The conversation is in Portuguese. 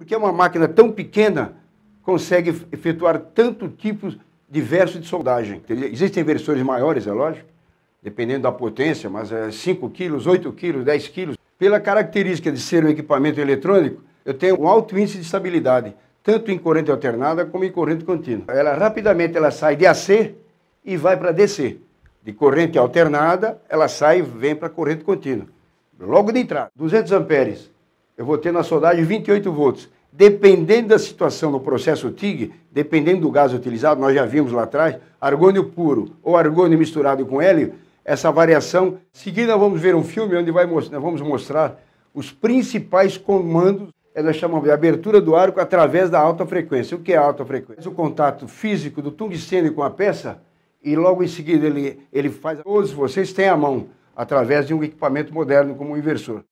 porque uma máquina tão pequena consegue efetuar tanto tipo diverso de soldagem. Existem versões maiores, é lógico, dependendo da potência, mas é eh, 5 quilos, 8 quilos, 10 quilos. Pela característica de ser um equipamento eletrônico, eu tenho um alto índice de estabilidade, tanto em corrente alternada como em corrente contínua. Ela rapidamente ela sai de AC e vai para DC. De corrente alternada, ela sai e vem para corrente contínua. Logo de entrada, 200 amperes eu vou ter na soldagem 28 volts. Dependendo da situação no processo TIG, dependendo do gás utilizado, nós já vimos lá atrás, argônio puro ou argônio misturado com hélio, essa variação. Seguindo, seguida, vamos ver um filme onde vai, nós vamos mostrar os principais comandos é, nós chamamos de abertura do arco através da alta frequência. O que é alta frequência? O contato físico do tungstênio com a peça e logo em seguida ele, ele faz... Todos vocês têm a mão através de um equipamento moderno como um inversor.